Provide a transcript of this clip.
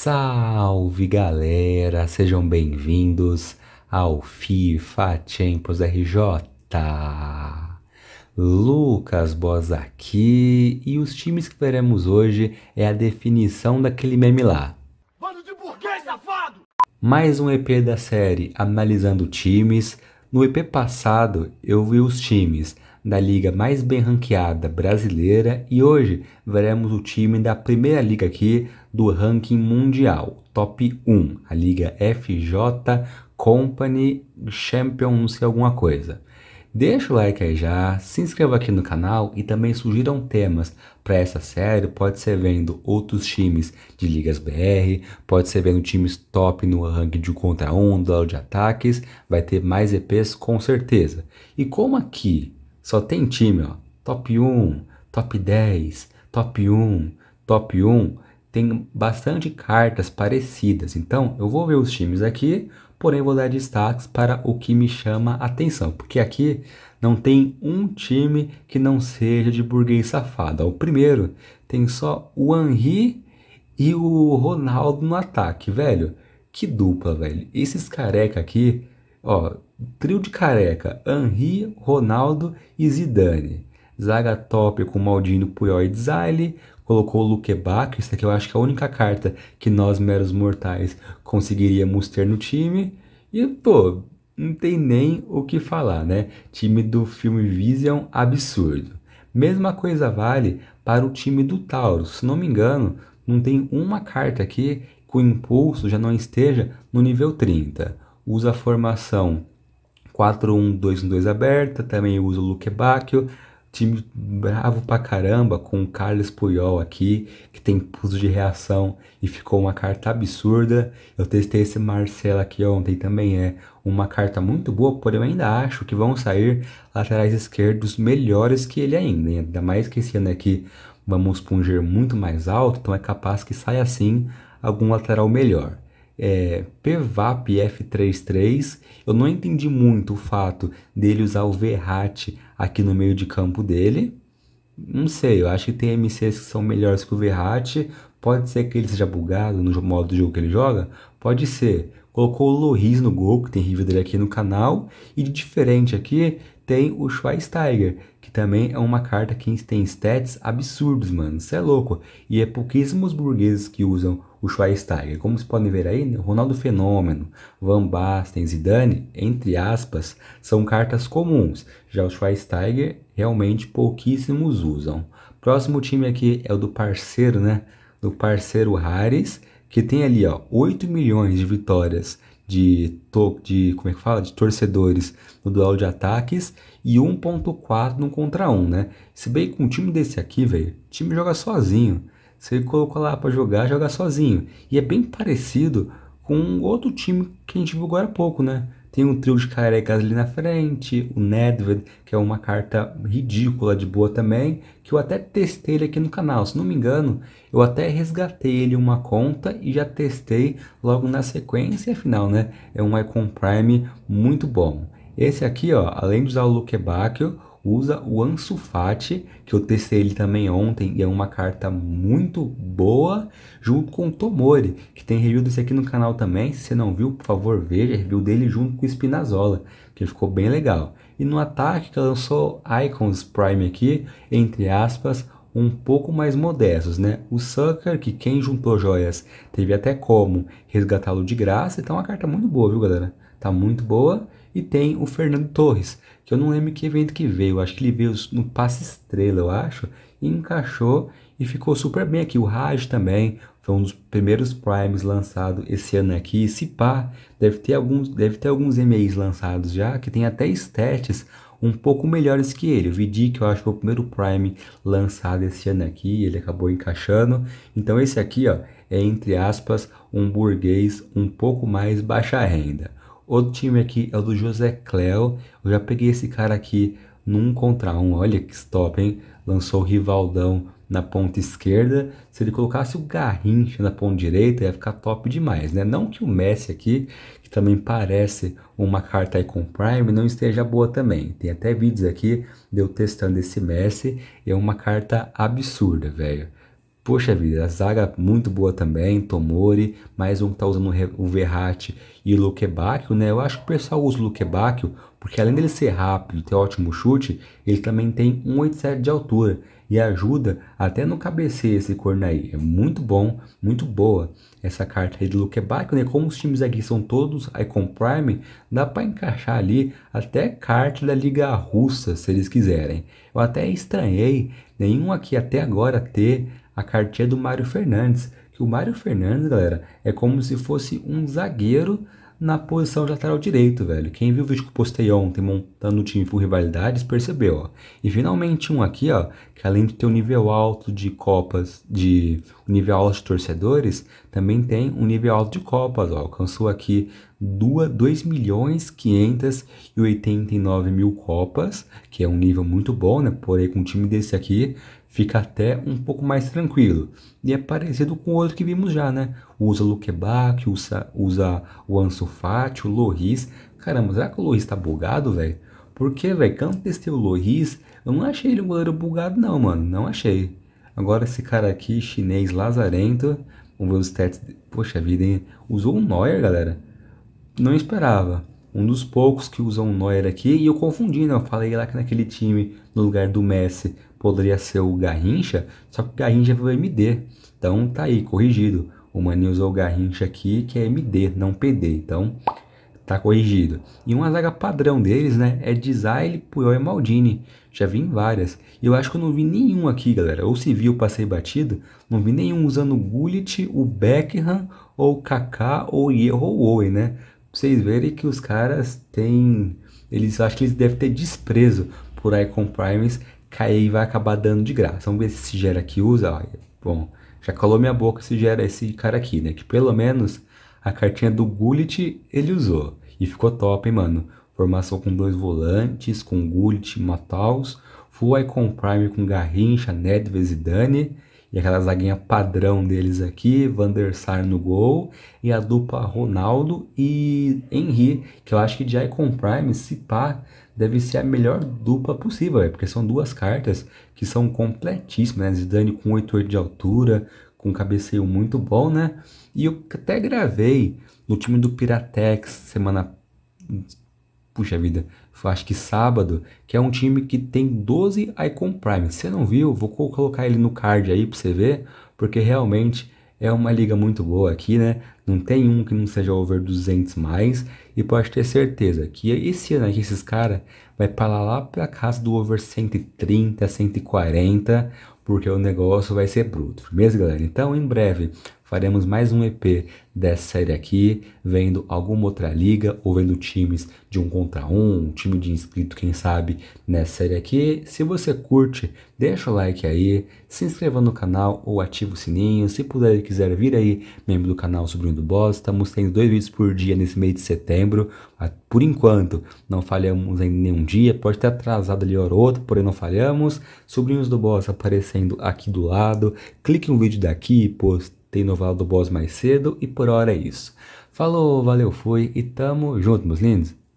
Salve galera, sejam bem-vindos ao FIFA Champions RJ. Lucas Boss aqui e os times que veremos hoje é a definição daquele meme lá. Bando de burguês safado! Mais um EP da série analisando times. No EP passado eu vi os times da liga mais bem ranqueada brasileira e hoje veremos o time da primeira liga aqui do ranking mundial, top 1, a liga FJ Company Champion, não sei alguma coisa. Deixa o like aí já, se inscreva aqui no canal e também sugiram temas para essa série. Pode ser vendo outros times de ligas BR, pode ser vendo times top no ranking de contra um, duelo de ataques. Vai ter mais EPs com certeza. E como aqui só tem time, ó, top 1, top 10, top 1, top 1, tem bastante cartas parecidas. Então, eu vou ver os times aqui, porém vou dar destaques para o que me chama atenção, porque aqui não tem um time que não seja de burguês safado. O primeiro tem só o Henri e o Ronaldo no ataque, velho. Que dupla, velho. Esses careca aqui, ó, trio de careca, Henri, Ronaldo e Zidane. Zaga top com Maldini, Puyol e Zayle, colocou Luquebac, isso aqui eu acho que é a única carta que nós, meros mortais, conseguiríamos ter no time. E, pô, não tem nem o que falar, né? Time do filme Vision, absurdo. Mesma coisa vale para o time do Tauro. Se não me engano, não tem uma carta aqui que o impulso já não esteja no nível 30. Usa a formação 4-1-2-2 aberta, também usa o Luke Bacchio, time bravo pra caramba com o Carlos Puyol aqui, que tem pulso de reação e ficou uma carta absurda. Eu testei esse Marcelo aqui ontem também, é uma carta muito boa, porém eu ainda acho que vão sair laterais esquerdos melhores que ele ainda, ainda mais que esse ano aqui é vamos pungir muito mais alto, então é capaz que saia assim algum lateral melhor é, PVAP F33, eu não entendi muito o fato dele usar o Verratti aqui no meio de campo dele. Não sei, eu acho que tem MCs que são melhores que o Verratti. Pode ser que ele seja bugado no modo de jogo que ele joga? Pode ser. Colocou o Loris no gol, que tem review dele aqui no canal. E de diferente aqui, tem o Schweinsteiger, que também é uma carta que tem stats absurdos, mano. Isso é louco. E é pouquíssimos burgueses que usam o Schweinsteiger. Como vocês podem ver aí, né, Ronaldo Fenômeno, Van Basten, Zidane, entre aspas, são cartas comuns. Já o Schweinsteiger, realmente pouquíssimos usam. Próximo time aqui é o do parceiro, né? Do parceiro Harris, que tem ali, ó, 8 milhões de vitórias de, to de como é que fala? De torcedores no duelo de ataques e 1.4 no contra 1, né? Se bem que um time desse aqui, velho, time joga sozinho. Você colocou lá para jogar, joga sozinho. E é bem parecido com outro time que a gente viu agora há pouco, né? Tem um trio de carecas ali na frente, o Nedved, que é uma carta ridícula de boa também, que eu até testei ele aqui no canal. Se não me engano, eu até resgatei ele uma conta e já testei logo na sequência, afinal, né? É um Icon Prime muito bom. Esse aqui, ó, além de usar o Luke usa o Ansufati, que eu testei ele também ontem e é uma carta muito boa, junto com o Tomori, que tem review desse aqui no canal também. Se você não viu, por favor, veja a review dele junto com o Spinazzola, que ficou bem legal. E no ataque que lançou Icons Prime aqui, entre aspas, um pouco mais modestos, né? O Sucker, que quem juntou joias teve até como resgatá-lo de graça, então é uma carta muito boa, viu, galera? Tá muito boa. E tem o Fernando Torres, que eu não lembro que evento que veio, acho que ele veio no Passe Estrela, eu acho, e encaixou e ficou super bem aqui. O Raj também foi um dos primeiros Primes lançado esse ano aqui. se pá, deve ter alguns, deve ter alguns MEs lançados já, que tem até estetes um pouco melhores que ele. O Vidi que eu acho que foi o primeiro Prime lançado esse ano aqui, ele acabou encaixando. Então esse aqui ó, é, entre aspas, um burguês um pouco mais baixa renda. Outro time aqui é o do José Cléo. Eu já peguei esse cara aqui num contra um. Olha que stop, hein? Lançou o Rivaldão na ponta esquerda. Se ele colocasse o Garrincha na ponta direita, ia ficar top demais, né? Não que o Messi aqui, que também parece uma carta com Prime, não esteja boa também. Tem até vídeos aqui de eu testando esse Messi. É uma carta absurda, velho. Poxa vida, a zaga muito boa também, Tomori, mais um que tá usando o Verratti e Luquebacchio, né? Eu acho que o pessoal usa o Luquebacchio porque além dele ser rápido e ter ótimo chute, ele também tem 1,87 de altura e ajuda até no cabeceio esse corno aí. É muito bom, muito boa essa carta aí de Luquebacchio, né? Como os times aqui são todos Icon Prime, dá para encaixar ali até carta da Liga Russa, se eles quiserem. Eu até estranhei nenhum aqui até agora ter a cartinha do Mário Fernandes, que o Mário Fernandes, galera, é como se fosse um zagueiro na posição de lateral direito, velho. Quem viu o vídeo que eu postei ontem montando o time por rivalidades percebeu, ó. E finalmente um aqui, ó, que além de ter um nível alto de copas, de um nível alto de torcedores, também tem um nível alto de copas, ó. Alcançou aqui 2 milhões 589 mil copas, que é um nível muito bom, né? Porém, com um time desse aqui, fica até um pouco mais tranquilo. E é parecido com o outro que vimos já, né? Usa o usa, usa o Ansu Fati, o Loris. Caramba, será que o Loris tá bugado, velho? Porque, velho, quando testei o Loris, eu não achei ele um goleiro bugado não, mano. Não achei. Agora esse cara aqui, chinês lazarento, vamos ver os stats. Poxa vida, hein? Usou o Neuer, galera não esperava. Um dos poucos que usam o Neuer aqui, e eu confundi, né? eu Falei lá que naquele time, no lugar do Messi, poderia ser o Garrincha, só que o Garrincha virou MD. Então tá aí, corrigido. O Mani usou o Garrincha aqui, que é MD, não PD. Então tá corrigido. E uma zaga padrão deles, né, é Desailly, Puyol e Maldini. Já vi em várias. E eu acho que eu não vi nenhum aqui, galera. Ou se viu, passei batido. Não vi nenhum usando o Gullit, o Beckham, ou o Kaká, ou o Owen, né? vocês verem que os caras têm. Eles acho que eles devem ter desprezo por Icon Primes cair e vai acabar dando de graça. Vamos ver se esse gera aqui usa. Ó. Bom, já calou minha boca se gera esse cara aqui, né? Que pelo menos a cartinha do Gullit ele usou. E ficou top, hein, mano? Formação com dois volantes, com Gullit, Mataus, Full Icon Prime com Garrincha, Nedves e Dani e aquela zaguinha padrão deles aqui, Van der Sar no gol, e a dupla Ronaldo e Henry, que eu acho que de Icon Prime, se pá, deve ser a melhor dupla possível, véio, porque são duas cartas que são completíssimas, né? Zidane com 8 de altura, com um cabeceio muito bom, né? E eu até gravei no time do Piratex semana puxa vida, acho que sábado, que é um time que tem 12 Icon Prime. você não viu, vou colocar ele no card aí para você ver, porque realmente é uma liga muito boa aqui, né? Não tem um que não seja over 200 mais. E pode ter certeza que esse ano aqui, esses caras vai para lá para casa do over 130, 140, porque o negócio vai ser bruto. Beleza, galera? Então, em breve, faremos mais um EP dessa série aqui, vendo alguma outra liga ou vendo times de um contra um, um time de inscrito, quem sabe, nessa série aqui. Se você curte, deixa o like aí, se inscreva no canal ou ativa o sininho. Se puder e quiser vir aí, membro do canal Sobrinho do Boss, estamos tendo dois vídeos por dia nesse mês de setembro. Por enquanto, não falhamos em nenhum dia, pode ter atrasado ali hora ou outra, porém não falhamos. Sobrinhos do Boss aparecendo aqui do lado, clique no vídeo daqui, post tem noval do boss mais cedo e por hora é isso. Falou, valeu, fui e tamo junto, meus lindos.